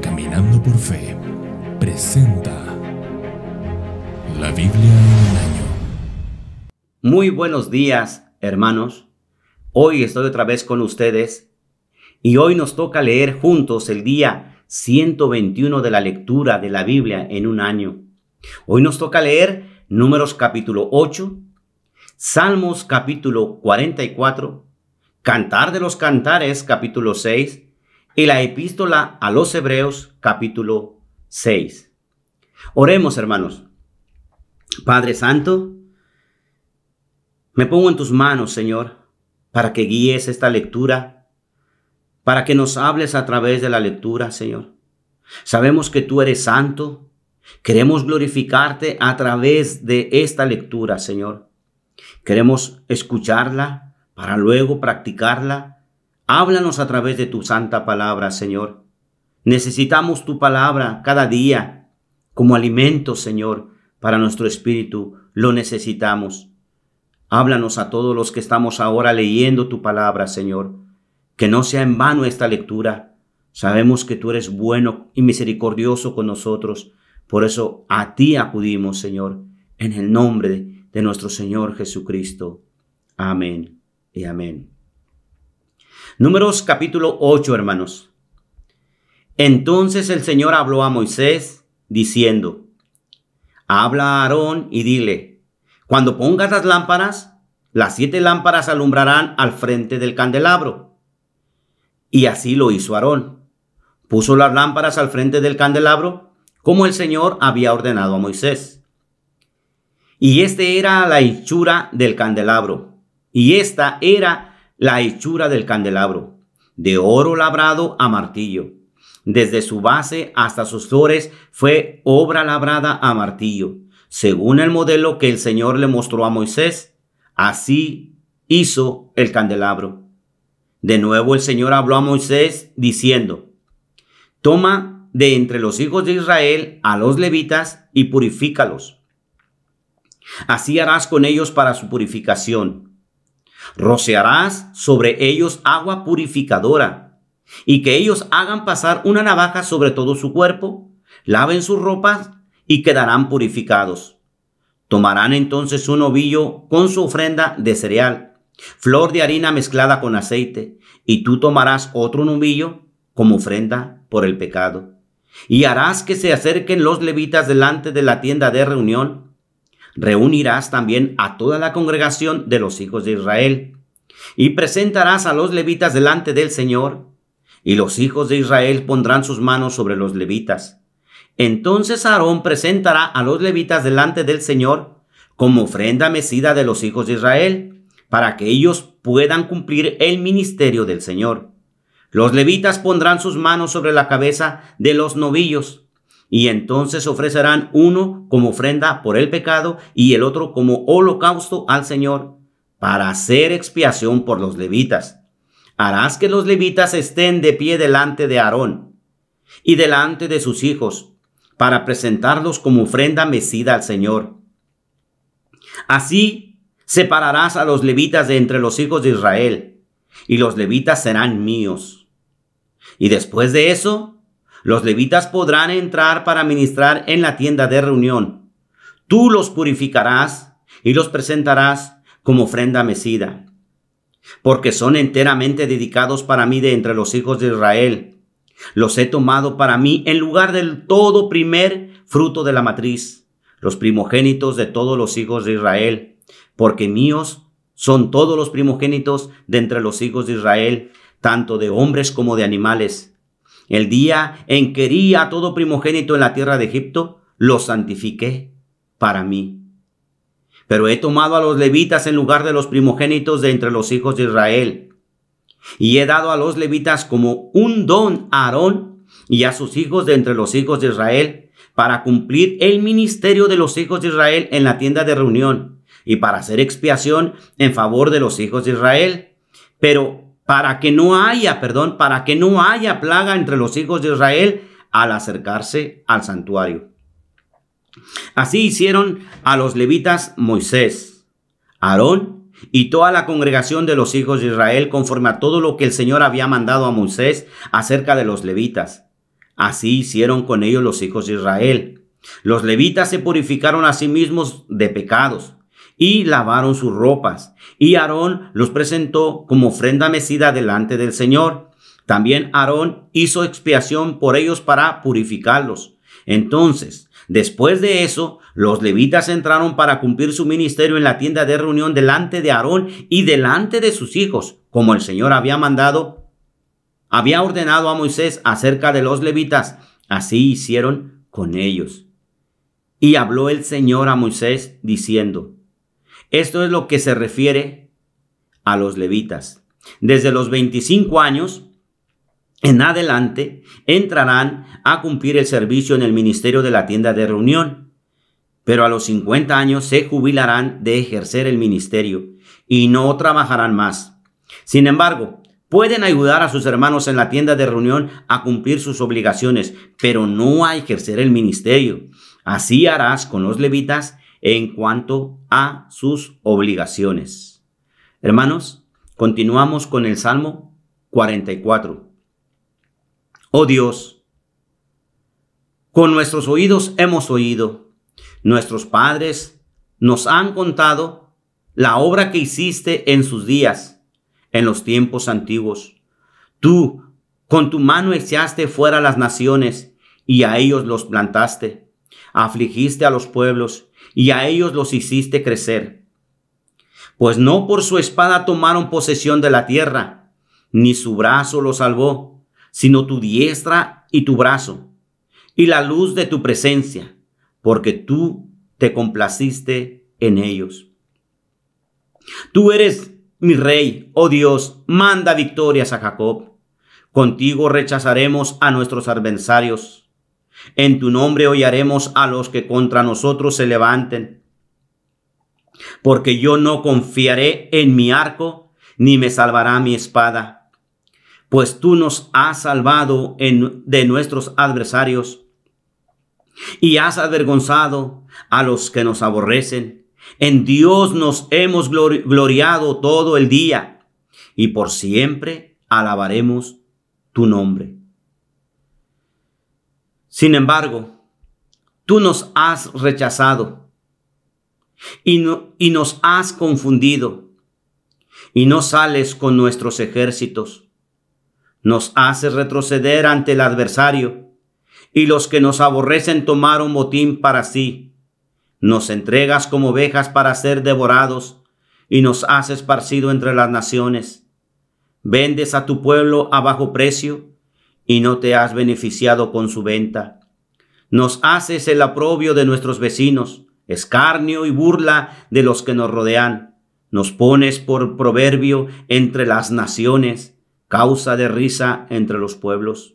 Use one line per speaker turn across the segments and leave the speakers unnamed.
Caminando por Fe presenta la Biblia en un año. Muy buenos días, hermanos. Hoy estoy otra vez con ustedes y hoy nos toca leer juntos el día 121 de la lectura de la Biblia en un año. Hoy nos toca leer Números capítulo 8, Salmos capítulo 44, Cantar de los Cantares capítulo 6, y la epístola a los Hebreos capítulo 6. Oremos, hermanos. Padre Santo, me pongo en tus manos, Señor, para que guíes esta lectura, para que nos hables a través de la lectura, Señor. Sabemos que tú eres santo. Queremos glorificarte a través de esta lectura, Señor. Queremos escucharla para luego practicarla Háblanos a través de tu santa palabra, Señor. Necesitamos tu palabra cada día como alimento, Señor, para nuestro espíritu. Lo necesitamos. Háblanos a todos los que estamos ahora leyendo tu palabra, Señor. Que no sea en vano esta lectura. Sabemos que tú eres bueno y misericordioso con nosotros. Por eso a ti acudimos, Señor, en el nombre de nuestro Señor Jesucristo. Amén y amén. Números capítulo 8, hermanos. Entonces el Señor habló a Moisés diciendo, habla a Aarón y dile, cuando pongas las lámparas, las siete lámparas alumbrarán al frente del candelabro. Y así lo hizo Aarón. Puso las lámparas al frente del candelabro, como el Señor había ordenado a Moisés. Y este era la hechura del candelabro, y esta era la hechura del candelabro, de oro labrado a martillo. Desde su base hasta sus flores fue obra labrada a martillo, según el modelo que el Señor le mostró a Moisés. Así hizo el candelabro. De nuevo el Señor habló a Moisés diciendo, Toma de entre los hijos de Israel a los levitas y purifícalos. Así harás con ellos para su purificación Rociarás sobre ellos agua purificadora, y que ellos hagan pasar una navaja sobre todo su cuerpo, laven sus ropas y quedarán purificados. Tomarán entonces un ovillo con su ofrenda de cereal, flor de harina mezclada con aceite, y tú tomarás otro novillo como ofrenda por el pecado. Y harás que se acerquen los levitas delante de la tienda de reunión reunirás también a toda la congregación de los hijos de Israel, y presentarás a los levitas delante del Señor, y los hijos de Israel pondrán sus manos sobre los levitas. Entonces Aarón presentará a los levitas delante del Señor como ofrenda mecida de los hijos de Israel, para que ellos puedan cumplir el ministerio del Señor. Los levitas pondrán sus manos sobre la cabeza de los novillos, y entonces ofrecerán uno como ofrenda por el pecado y el otro como holocausto al Señor para hacer expiación por los levitas. Harás que los levitas estén de pie delante de Aarón y delante de sus hijos para presentarlos como ofrenda mecida al Señor. Así separarás a los levitas de entre los hijos de Israel, y los levitas serán míos. Y después de eso, los levitas podrán entrar para ministrar en la tienda de reunión. Tú los purificarás y los presentarás como ofrenda mecida, porque son enteramente dedicados para mí de entre los hijos de Israel. Los he tomado para mí en lugar del todo primer fruto de la matriz, los primogénitos de todos los hijos de Israel, porque míos son todos los primogénitos de entre los hijos de Israel, tanto de hombres como de animales el día en que herí a todo primogénito en la tierra de Egipto, lo santifiqué para mí. Pero he tomado a los levitas en lugar de los primogénitos de entre los hijos de Israel. Y he dado a los levitas como un don a Aarón y a sus hijos de entre los hijos de Israel, para cumplir el ministerio de los hijos de Israel en la tienda de reunión, y para hacer expiación en favor de los hijos de Israel. Pero para que no haya, perdón, para que no haya plaga entre los hijos de Israel al acercarse al santuario. Así hicieron a los levitas Moisés, Aarón y toda la congregación de los hijos de Israel conforme a todo lo que el Señor había mandado a Moisés acerca de los levitas. Así hicieron con ellos los hijos de Israel. Los levitas se purificaron a sí mismos de pecados y lavaron sus ropas. Y Aarón los presentó como ofrenda mecida delante del Señor. También Aarón hizo expiación por ellos para purificarlos. Entonces, después de eso, los levitas entraron para cumplir su ministerio en la tienda de reunión delante de Aarón y delante de sus hijos, como el Señor había mandado, había ordenado a Moisés acerca de los levitas. Así hicieron con ellos. Y habló el Señor a Moisés diciendo, esto es lo que se refiere a los levitas. Desde los 25 años en adelante entrarán a cumplir el servicio en el ministerio de la tienda de reunión, pero a los 50 años se jubilarán de ejercer el ministerio y no trabajarán más. Sin embargo, pueden ayudar a sus hermanos en la tienda de reunión a cumplir sus obligaciones, pero no a ejercer el ministerio. Así harás con los levitas en cuanto a sus obligaciones. Hermanos, continuamos con el Salmo 44. Oh Dios, con nuestros oídos hemos oído, nuestros padres nos han contado la obra que hiciste en sus días, en los tiempos antiguos. Tú, con tu mano echaste fuera las naciones y a ellos los plantaste. Afligiste a los pueblos y a ellos los hiciste crecer. Pues no por su espada tomaron posesión de la tierra, ni su brazo los salvó, sino tu diestra y tu brazo, y la luz de tu presencia, porque tú te complaciste en ellos. Tú eres mi rey, oh Dios, manda victorias a Jacob. Contigo rechazaremos a nuestros adversarios en tu nombre hollaremos a los que contra nosotros se levanten. Porque yo no confiaré en mi arco, ni me salvará mi espada. Pues tú nos has salvado en, de nuestros adversarios, y has avergonzado a los que nos aborrecen. En Dios nos hemos gloriado todo el día, y por siempre alabaremos tu nombre. Sin embargo, tú nos has rechazado y, nos has confundido y no sales con nuestros ejércitos. Nos haces retroceder ante el adversario y los que nos aborrecen tomaron motín para sí. Nos entregas como ovejas para ser devorados y nos has esparcido entre las naciones. Vendes a tu pueblo a bajo precio y no te has beneficiado con su venta. Nos haces el aprobio de nuestros vecinos, escarnio y burla de los que nos rodean. Nos pones por proverbio entre las naciones, causa de risa entre los pueblos.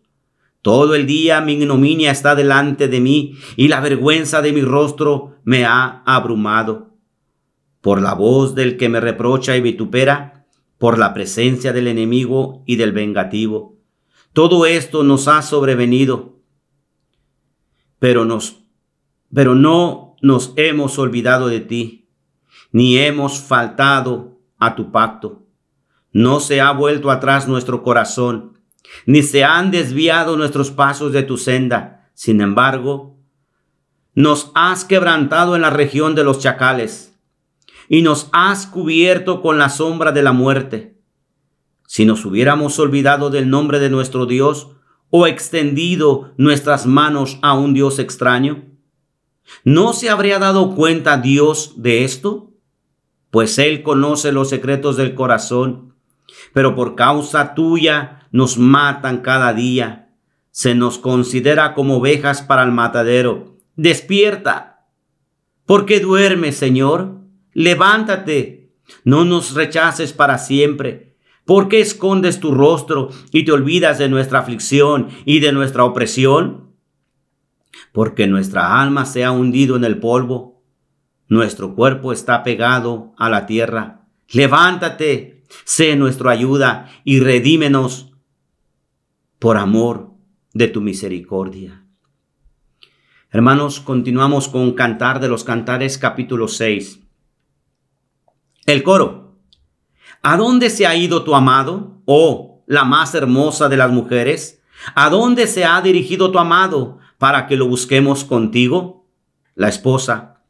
Todo el día mi ignominia está delante de mí y la vergüenza de mi rostro me ha abrumado. Por la voz del que me reprocha y vitupera, por la presencia del enemigo y del vengativo todo esto nos ha sobrevenido, pero, nos, pero no nos hemos olvidado de ti, ni hemos faltado a tu pacto. No se ha vuelto atrás nuestro corazón, ni se han desviado nuestros pasos de tu senda. Sin embargo, nos has quebrantado en la región de los chacales, y nos has cubierto con la sombra de la muerte. Si nos hubiéramos olvidado del nombre de nuestro Dios o extendido nuestras manos a un Dios extraño, ¿no se habría dado cuenta Dios de esto? Pues Él conoce los secretos del corazón, pero por causa tuya nos matan cada día. Se nos considera como ovejas para el matadero. Despierta. ¿Por qué duermes, Señor? Levántate. No nos rechaces para siempre ¿Por qué escondes tu rostro y te olvidas de nuestra aflicción y de nuestra opresión? Porque nuestra alma se ha hundido en el polvo, nuestro cuerpo está pegado a la tierra. Levántate, sé nuestra ayuda y redímenos por amor de tu misericordia. Hermanos, continuamos con Cantar de los Cantares capítulo 6. El coro. ¿A dónde se ha ido tu amado, oh, la más hermosa de las mujeres? ¿A dónde se ha dirigido tu amado para que lo busquemos contigo? La esposa.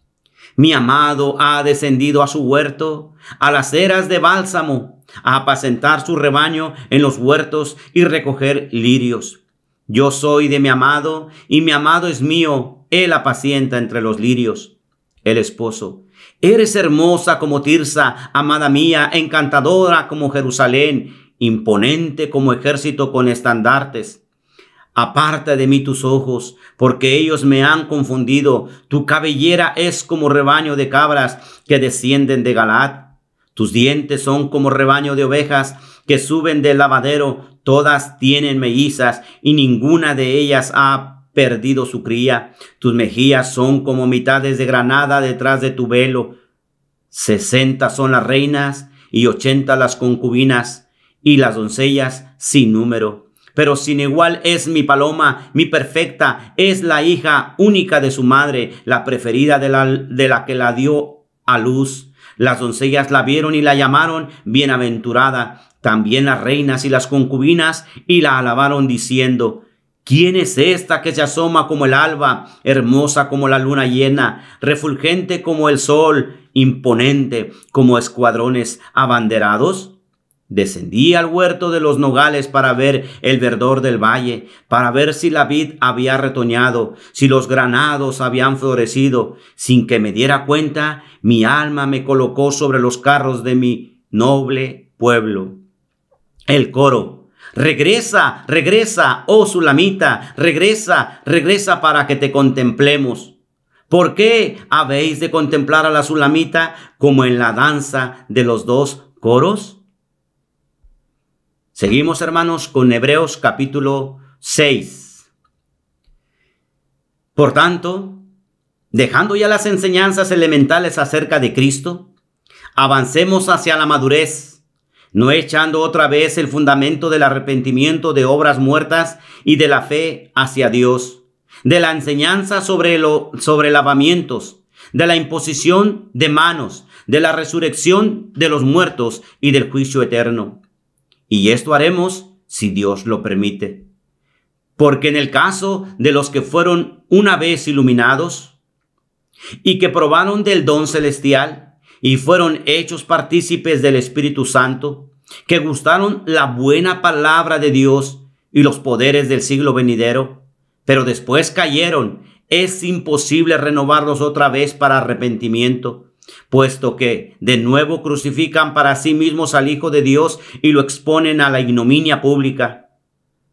Mi amado ha descendido a su huerto, a las eras de bálsamo, a apacentar su rebaño en los huertos y recoger lirios. Yo soy de mi amado, y mi amado es mío, él apacienta entre los lirios. El esposo. Eres hermosa como Tirsa, amada mía, encantadora como Jerusalén, imponente como ejército con estandartes. Aparta de mí tus ojos, porque ellos me han confundido. Tu cabellera es como rebaño de cabras que descienden de Galad. Tus dientes son como rebaño de ovejas que suben del lavadero. Todas tienen mellizas y ninguna de ellas ha perdido su cría. Tus mejillas son como mitades de granada detrás de tu velo. Sesenta son las reinas y ochenta las concubinas y las doncellas sin número. Pero sin igual es mi paloma, mi perfecta, es la hija única de su madre, la preferida de la, de la que la dio a luz. Las doncellas la vieron y la llamaron bienaventurada, también las reinas y las concubinas, y la alabaron diciendo, ¿Quién es esta que se asoma como el alba, hermosa como la luna llena, refulgente como el sol, imponente como escuadrones abanderados? Descendí al huerto de los nogales para ver el verdor del valle, para ver si la vid había retoñado, si los granados habían florecido. Sin que me diera cuenta, mi alma me colocó sobre los carros de mi noble pueblo. El coro Regresa, regresa, oh Sulamita, regresa, regresa para que te contemplemos. ¿Por qué habéis de contemplar a la Sulamita como en la danza de los dos coros? Seguimos, hermanos, con Hebreos capítulo 6. Por tanto, dejando ya las enseñanzas elementales acerca de Cristo, avancemos hacia la madurez no echando otra vez el fundamento del arrepentimiento de obras muertas y de la fe hacia Dios, de la enseñanza sobre, sobre lavamientos, de la imposición de manos, de la resurrección de los muertos y del juicio eterno. Y esto haremos si Dios lo permite. Porque en el caso de los que fueron una vez iluminados y que probaron del don celestial, y fueron hechos partícipes del Espíritu Santo, que gustaron la buena palabra de Dios y los poderes del siglo venidero, pero después cayeron. Es imposible renovarlos otra vez para arrepentimiento puesto que de nuevo crucifican para sí mismos al Hijo de Dios y lo exponen a la ignominia pública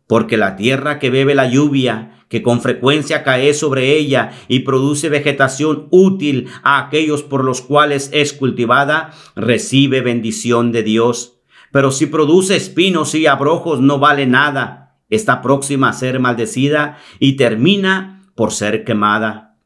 porque la tierra que bebe la lluvia, que con frecuencia cae sobre ella y produce vegetación útil a aquellos por los cuales es cultivada, recibe bendición de Dios. Pero si produce espinos y abrojos no vale nada, está próxima a ser maldecida y termina por ser quemada.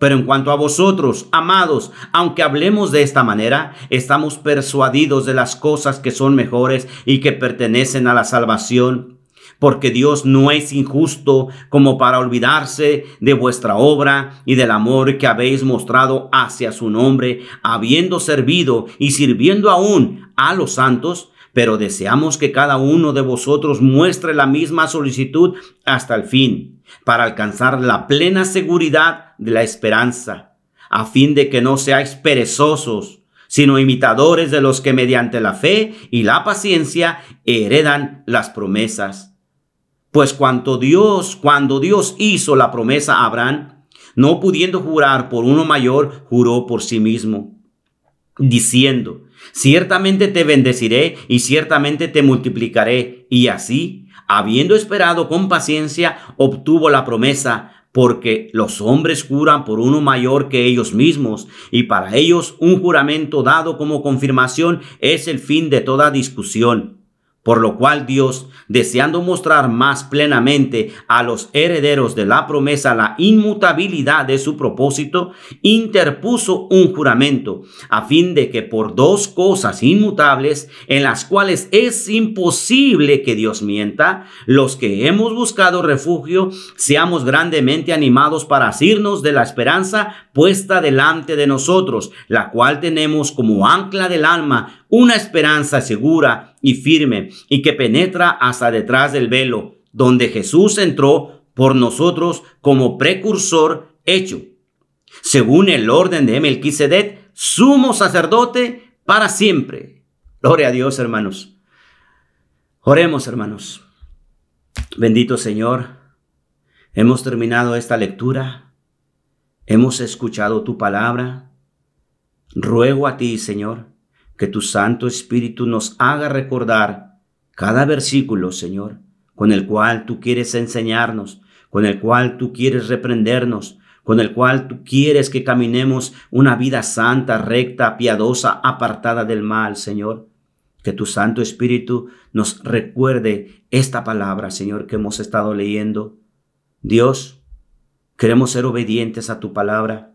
Pero en cuanto a vosotros, amados, aunque hablemos de esta manera, estamos persuadidos de las cosas que son mejores y que pertenecen a la salvación porque Dios no es injusto como para olvidarse de vuestra obra y del amor que habéis mostrado hacia su nombre, habiendo servido y sirviendo aún a los santos, pero deseamos que cada uno de vosotros muestre la misma solicitud hasta el fin, para alcanzar la plena seguridad de la esperanza, a fin de que no seáis perezosos, sino imitadores de los que mediante la fe y la paciencia heredan las promesas. Pues cuanto Dios, cuando Dios hizo la promesa a Abraham, no pudiendo jurar por uno mayor, juró por sí mismo, diciendo, ciertamente te bendeciré y ciertamente te multiplicaré. Y así, habiendo esperado con paciencia, obtuvo la promesa, porque los hombres juran por uno mayor que ellos mismos, y para ellos un juramento dado como confirmación es el fin de toda discusión. Por lo cual Dios, deseando mostrar más plenamente a los herederos de la promesa la inmutabilidad de su propósito, interpuso un juramento, a fin de que por dos cosas inmutables, en las cuales es imposible que Dios mienta, los que hemos buscado refugio, seamos grandemente animados para asirnos de la esperanza puesta delante de nosotros, la cual tenemos como ancla del alma, una esperanza segura y firme y que penetra hasta detrás del velo, donde Jesús entró por nosotros como precursor hecho, según el orden de Melquisedec, sumo sacerdote para siempre. Gloria a Dios, hermanos. Oremos, hermanos. Bendito Señor, hemos terminado esta lectura, hemos escuchado tu palabra. Ruego a ti, Señor, que tu Santo Espíritu nos haga recordar cada versículo, Señor, con el cual tú quieres enseñarnos, con el cual tú quieres reprendernos, con el cual tú quieres que caminemos una vida santa, recta, piadosa, apartada del mal, Señor. Que tu Santo Espíritu nos recuerde esta palabra, Señor, que hemos estado leyendo. Dios, queremos ser obedientes a tu palabra,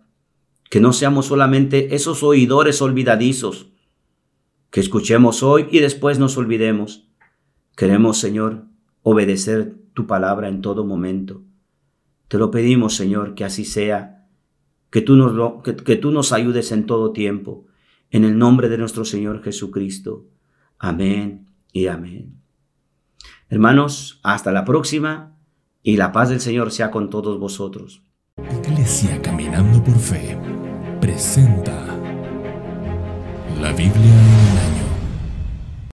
que no seamos solamente esos oidores olvidadizos, que escuchemos hoy y después nos olvidemos. Queremos, Señor, obedecer tu palabra en todo momento. Te lo pedimos, Señor, que así sea, que tú nos, que tú nos ayudes en todo tiempo, en el nombre de nuestro Señor Jesucristo. Amén y amén. Hermanos, hasta la próxima y la paz del Señor sea con todos vosotros. Iglesia Caminando por Fe presenta la Biblia